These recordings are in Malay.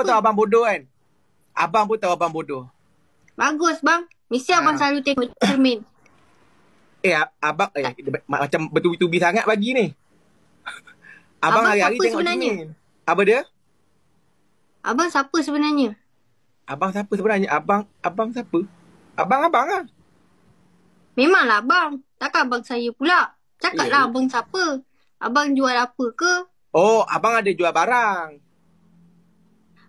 Kau tahu abang bodoh kan? Abang pun tahu abang bodoh. Bagus bang. Mesti abang ha. selalu tengok cermin. Eh abang eh, macam bertubi-tubi sangat bagi ni. Abang, abang hari-hari tengok sebenarnya? cermin. Apa dia? Abang siapa sebenarnya? Abang siapa sebenarnya? Abang abang siapa? Abang abang lah. Memanglah abang. Takkan abang saya pula. Cakaplah yeah. abang siapa. Abang jual apa ke? Oh, abang ada jual barang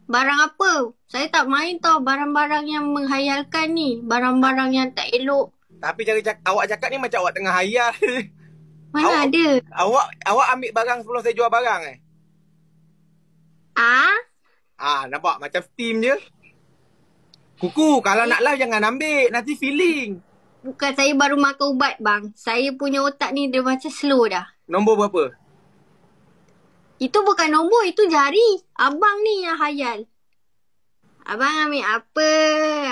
barang apa. Saya tak main tau barang-barang yang menghayalkan ni. Barang-barang yang tak elok. Tapi cara cak- awak cakap ni macam awak tengah hayal. Mana awak, ada? Awak awak ambil barang sebelum saya jual barang eh? Ah? Ah, nampak macam steam je. Kuku, kalau nak live lah jangan ambil. Nanti feeling. Bukan saya baru makan ubat bang. Saya punya otak ni dia macam slow dah. Nombor berapa? Itu bukan nombor, itu jari. Abang ni yang hayal. Abang ambil apa?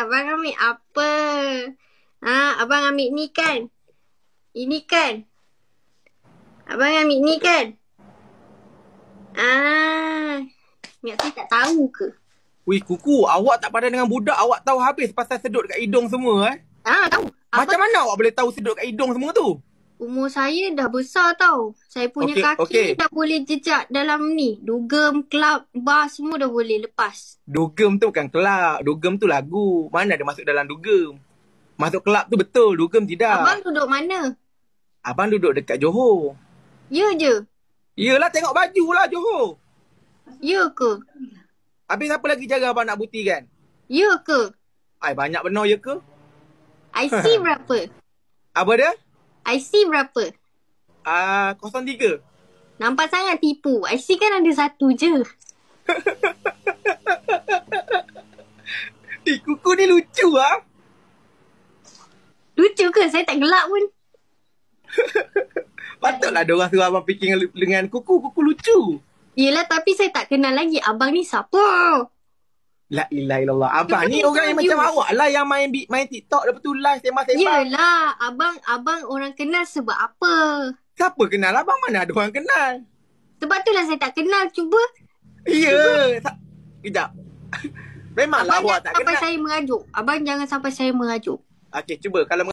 Abang ambil apa? Ha, abang ambil ni kan? Ini kan? Abang ambil ni kan? Ah, Ingat saya tak tahu ke? Wih kuku, awak tak padan dengan budak. Awak tahu habis pasal sedut kat hidung semua eh? Ah, tahu. Macam Apa? mana awak boleh tahu sedut kat hidung semua tu? Umur saya dah besar tau. Saya punya okay, kaki okay. dah boleh jejak dalam ni. Dugem, club, bar semua dah boleh lepas. Dugem tu bukan club. Dugem tu lagu. Mana dia masuk dalam dugem? Masuk club tu betul. Dugem tidak. Abang duduk mana? Abang duduk dekat Johor. Ya je? Yelah tengok baju lah Johor. Ya ke? Habis apa lagi jaga abang nak buti kan? Ya ke? Ay, banyak benar ya ke? I berapa? Apa dia? IC berapa? Ah, uh, 03. Nampak sangat tipu. IC kan ada satu je. eh, kuku ni lucu ah. Lucu ke? Saya tak gelap pun. Patutlah ada orang suruh abang fikir dengan kuku. Kuku lucu. Yelah, tapi saya tak kenal lagi abang ni siapa. La ilaha illallah. Abang ni orang yang macam awak lah yang main main TikTok lepas tu live sembang-sembang. Yelah, abang abang orang kenal sebab apa? Siapa kenal abang? Mana ada orang kenal? Sebab tu lah saya tak kenal. Cuba. Ya. Yeah. Kejap. Memanglah abang awak tak kenal. Abang jangan sampai saya mengajuk Abang jangan sampai saya mengajuk. Okey, cuba. Kalau